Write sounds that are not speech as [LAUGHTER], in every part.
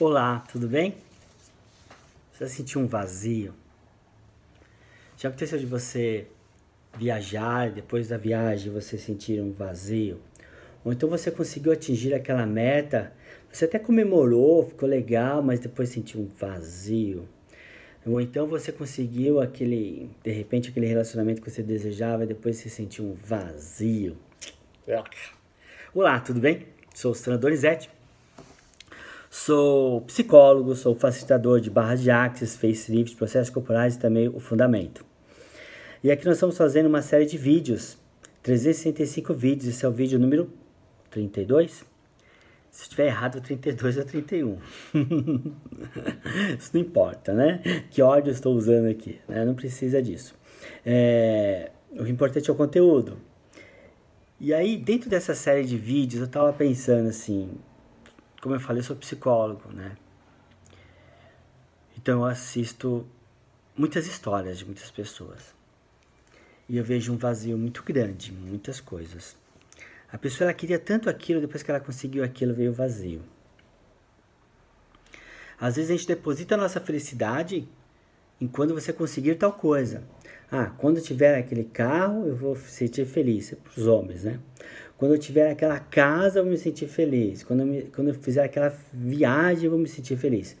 Olá, tudo bem? Você sentiu um vazio? Já aconteceu de você viajar, depois da viagem você sentir um vazio? Ou então você conseguiu atingir aquela meta, você até comemorou, ficou legal, mas depois sentiu um vazio? Ou então você conseguiu aquele, de repente, aquele relacionamento que você desejava e depois se sentiu um vazio? Olá, tudo bem? Sou o Sandro Donizete Sou psicólogo, sou facilitador de barras de axis, facelifts, processos corporais e também o fundamento. E aqui nós estamos fazendo uma série de vídeos, 365 vídeos, esse é o vídeo número 32. Se estiver errado, 32 ou 31. Isso não importa, né? Que ódio eu estou usando aqui, né? Não precisa disso. É... O importante é o conteúdo. E aí, dentro dessa série de vídeos, eu estava pensando assim, como eu falei, eu sou psicólogo, né? Então eu assisto muitas histórias de muitas pessoas. E eu vejo um vazio muito grande, muitas coisas. A pessoa ela queria tanto aquilo, depois que ela conseguiu aquilo, veio vazio. Às vezes a gente deposita a nossa felicidade em quando você conseguir tal coisa. Ah, quando tiver aquele carro, eu vou sentir feliz. É para os homens, né? Quando eu tiver aquela casa, eu vou me sentir feliz. Quando eu, me, quando eu fizer aquela viagem, eu vou me sentir feliz.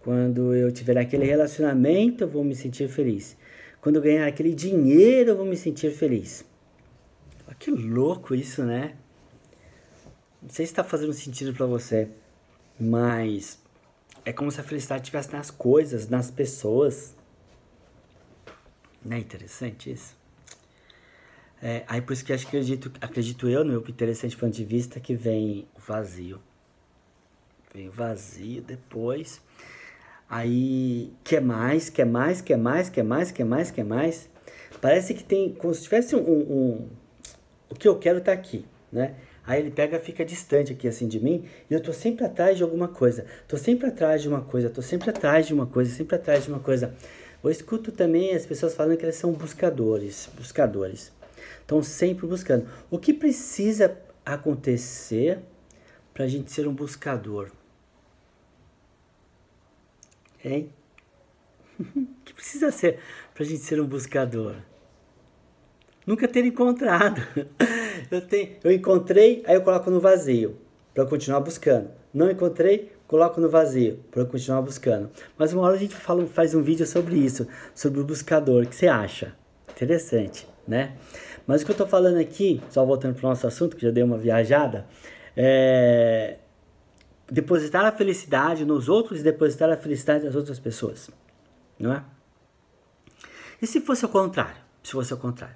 Quando eu tiver aquele relacionamento, eu vou me sentir feliz. Quando eu ganhar aquele dinheiro, eu vou me sentir feliz. que louco isso, né? Não sei se está fazendo sentido para você, mas é como se a felicidade estivesse nas coisas, nas pessoas. Não é interessante isso? É, aí por isso que acredito, acredito eu, no meu interessante ponto de vista, que vem o vazio. Vem o vazio depois. Aí quer mais, quer mais, quer mais, quer mais, quer mais, quer mais. Parece que tem, como se tivesse um, um o que eu quero tá aqui, né? Aí ele pega, fica distante aqui assim de mim, e eu tô sempre atrás de alguma coisa. Tô sempre atrás de uma coisa, tô sempre atrás de uma coisa, sempre atrás de uma coisa. Eu escuto também as pessoas falando que eles são buscadores, buscadores. Então, sempre buscando. O que precisa acontecer para a gente ser um buscador? Hein? [LAUGHS] O que precisa ser para a gente ser um buscador? Nunca ter encontrado. [LAUGHS] Eu, tenho, eu encontrei, aí eu coloco no vazio para continuar buscando. Não encontrei, coloco no vazio para continuar buscando. Mas uma hora a gente fala, faz um vídeo sobre isso, sobre o buscador. O que você acha? Interessante, né? Mas o que eu estou falando aqui, só voltando para o nosso assunto, que já dei uma viajada, é depositar a felicidade nos outros e depositar a felicidade nas outras pessoas, não é? E se fosse o contrário? Se fosse o contrário?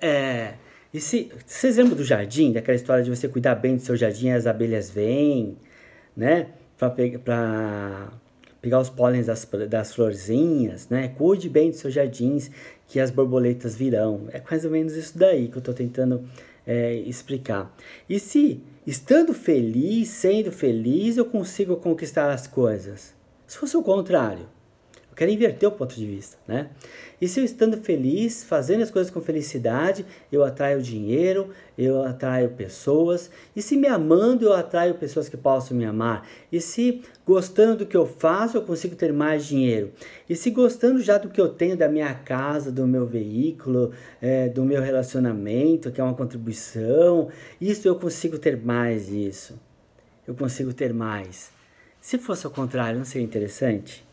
É, e se, vocês lembram do jardim, daquela história de você cuidar bem do seu jardim, as abelhas vêm, né? Para pegar os pólen das, das florzinhas, né? Cuide bem dos seus jardins, que as borboletas virão. É mais ou menos isso daí que eu estou tentando é, explicar. E se, estando feliz, sendo feliz, eu consigo conquistar as coisas? Se fosse o contrário, quero inverter o ponto de vista, né? E se eu estando feliz, fazendo as coisas com felicidade, eu atraio dinheiro, eu atraio pessoas. E se me amando, eu atraio pessoas que possam me amar. E se gostando do que eu faço, eu consigo ter mais dinheiro. E se gostando já do que eu tenho, da minha casa, do meu veículo, é, do meu relacionamento, que é uma contribuição, isso eu consigo ter mais disso. Eu consigo ter mais. Se fosse ao contrário, não seria interessante?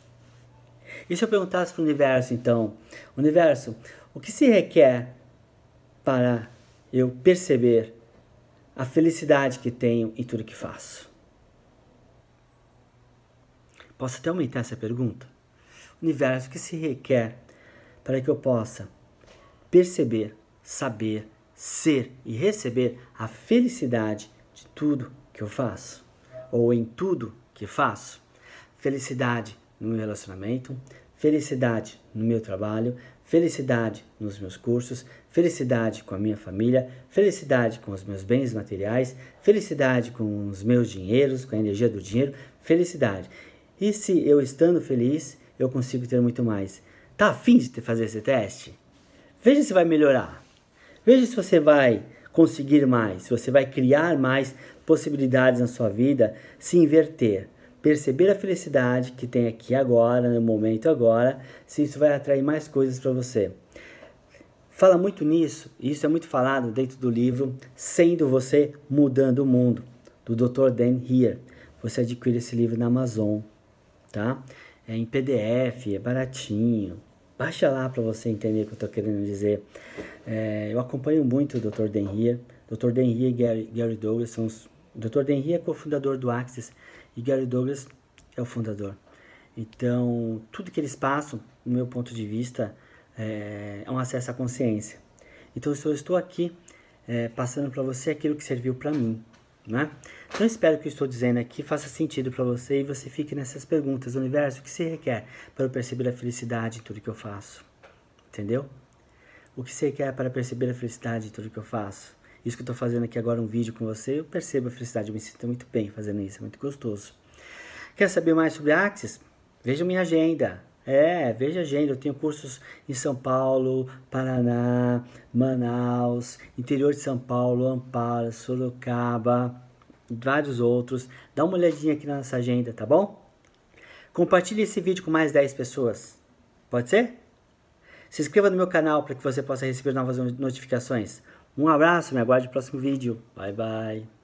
E se eu perguntasse para o universo, então, universo, o que se requer para eu perceber a felicidade que tenho em tudo que faço? Posso até aumentar essa pergunta? Universo, o que se requer para que eu possa perceber, saber, ser e receber a felicidade de tudo que eu faço? Ou em tudo que faço? Felicidade no meu relacionamento, felicidade no meu trabalho, felicidade nos meus cursos, felicidade com a minha família, felicidade com os meus bens materiais, felicidade com os meus dinheiros, com a energia do dinheiro, felicidade. E se eu estando feliz, eu consigo ter muito mais. Tá afim de fazer esse teste? Veja se vai melhorar. Veja se você vai conseguir mais, se você vai criar mais possibilidades na sua vida, se inverter perceber a felicidade que tem aqui agora, no momento agora, se isso vai atrair mais coisas para você. Fala muito nisso, e isso é muito falado dentro do livro Sendo Você Mudando o Mundo, do Dr. Dan Heer. Você adquire esse livro na Amazon, tá? É em PDF, é baratinho. Baixa lá para você entender o que eu estou querendo dizer. É, eu acompanho muito o Dr. Dan Heer. Dr. Dan Heer e Gary, Gary Douglas são os... O Dr. Dan Heer é cofundador do Axis e Gary Douglas é o fundador. Então, tudo que eles passam, no meu ponto de vista, eh, é, um acesso à consciência. Então, eu estou aqui é, passando para você aquilo que serviu para mim. Né? Então, espero que eu estou dizendo aqui faça sentido para você e você fique nessas perguntas. Universo, o que se requer para eu perceber a felicidade em tudo que eu faço? Entendeu? O que você quer para perceber a felicidade em tudo que eu faço? Isso que eu estou fazendo aqui agora, um vídeo com você, eu percebo a felicidade, eu me sinto muito bem fazendo isso, é muito gostoso. Quer saber mais sobre Axis? Veja minha agenda. É, veja a agenda. Eu tenho cursos em São Paulo, Paraná, Manaus, interior de São Paulo, Amparo, Sorocaba, vários outros. Dá uma olhadinha aqui na nossa agenda, tá bom? Compartilhe esse vídeo com mais 10 pessoas. Pode ser? Se inscreva no meu canal para que você possa receber novas notificações. Um abraço, me aguarde no próximo vídeo. Bye, bye.